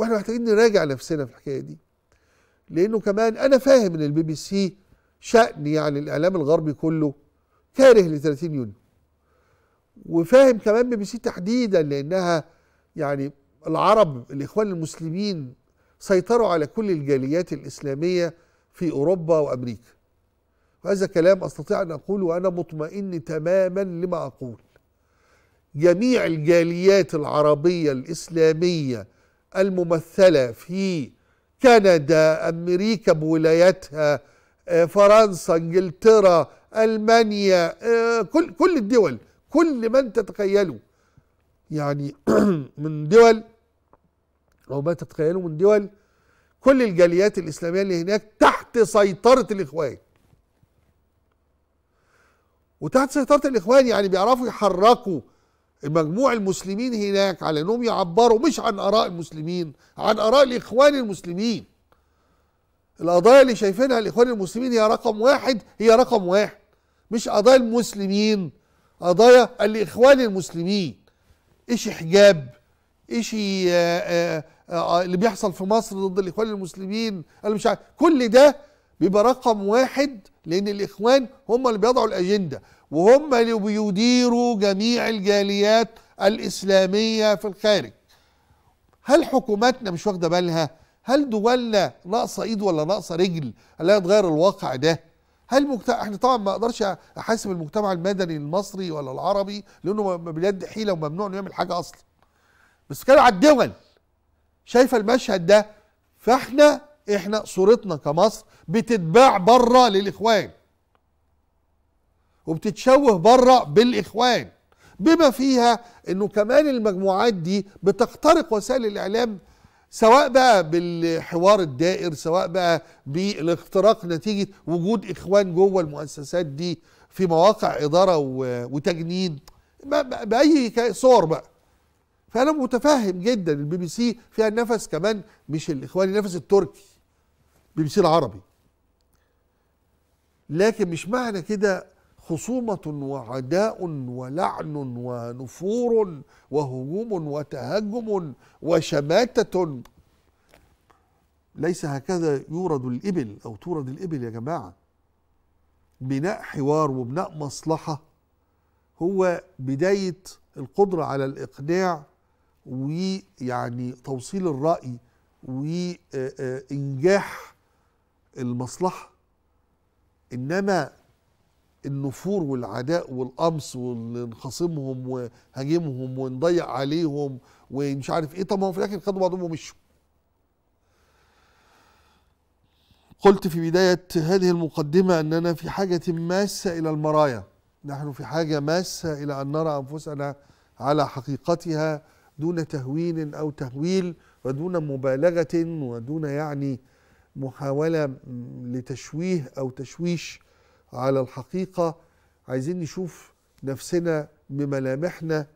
واحنا محتاجين نراجع نفسنا في الحكايه دي لانه كمان انا فاهم ان البي بي سي شأن يعني الاعلام الغربي كله كاره ل 30 يونيو وفاهم كمان بي بي سي تحديدا لانها يعني العرب الاخوان المسلمين سيطروا على كل الجاليات الاسلاميه في اوروبا وامريكا وهذا كلام استطيع ان اقوله وانا مطمئن تماما لما اقول جميع الجاليات العربيه الاسلاميه الممثلة في كندا أمريكا بولاياتها آه، فرنسا انجلترا المانيا آه، كل كل الدول كل من تتخيله يعني من دول او ما تتخيله من دول كل الجاليات الاسلاميه اللي هناك تحت سيطره الاخوان وتحت سيطره الاخوان يعني بيعرفوا يحركوا مجموع المسلمين هناك على انهم يعبروا مش عن اراء المسلمين عن اراء الاخوان المسلمين القضايا اللي شايفينها الاخوان المسلمين هي رقم واحد هي رقم واحد مش قضايا المسلمين قضايا الاخوان المسلمين ايش حجاب ايش آه، آه، آه، اللي بيحصل في مصر ضد الاخوان المسلمين انا مش عارف كل ده بيبقى رقم واحد لان الاخوان هم اللي بيضعوا الاجنده وهم اللي بيديروا جميع الجاليات الإسلامية في الخارج هل حكوماتنا مش واخدة بالها هل دولنا ناقصة إيد ولا ناقصة رجل لا يتغير الواقع ده هل مجتمع احنا طبعا ما اقدرش احاسب المجتمع المدني المصري ولا العربي لانه بلاد حيله وممنوع انه يعمل حاجه اصلا بس كانوا على الدول شايفه المشهد ده فاحنا احنا صورتنا كمصر بتتباع بره للاخوان وبتتشوه بره بالاخوان بما فيها انه كمان المجموعات دي بتخترق وسائل الاعلام سواء بقى بالحوار الدائر سواء بقى بالاختراق نتيجه وجود اخوان جوه المؤسسات دي في مواقع اداره وتجنيد باي صور بقى فانا متفهم جدا البي بي سي فيها نفس كمان مش الاخواني نفس التركي بي بي سي العربي لكن مش معنى كده خصومة وعداء ولعن ونفور وهجوم وتهجم وشماتة ليس هكذا يورد الإبل أو تورد الإبل يا جماعة بناء حوار وبناء مصلحة هو بداية القدرة على الإقناع ويعني توصيل الرأي وإنجاح المصلحة إنما النفور والعداء والقمص ونخاصمهم وهاجمهم ونضيق عليهم ومش عارف ايه طب ما هو في الاخر خدوا بعضهم ومشوا قلت في بداية هذه المقدمة أننا في حاجة ماسة إلى المرايا نحن في حاجة ماسة إلى أن نرى أنفسنا على حقيقتها دون تهوين أو تهويل ودون مبالغة ودون يعني محاولة لتشويه أو تشويش على الحقيقة عايزين نشوف نفسنا بملامحنا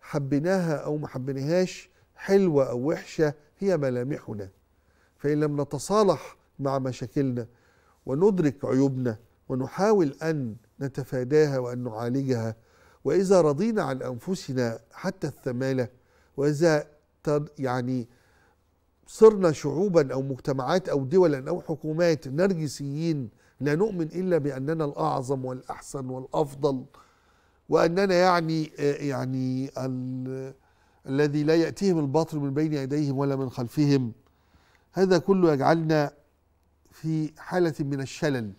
حبيناها أو ما حبيناهاش حلوة أو وحشة هي ملامحنا فإن لم نتصالح مع مشاكلنا وندرك عيوبنا ونحاول أن نتفاداها وأن نعالجها وإذا رضينا عن أنفسنا حتى الثمالة وإذا يعني صرنا شعوبا أو مجتمعات أو دولا أو حكومات نرجسيين لا نؤمن الا باننا الاعظم والاحسن والافضل واننا يعني آه، يعني الذي لا ياتيهم الباطل من بين ايديهم ولا من خلفهم هذا كله يجعلنا في حاله من الشلل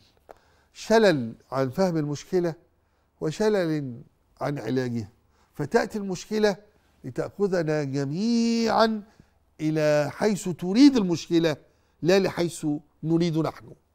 شلل عن فهم المشكله وشلل عن علاجها فتاتي المشكله لتاخذنا جميعا الى حيث تريد المشكله لا لحيث نريد نحن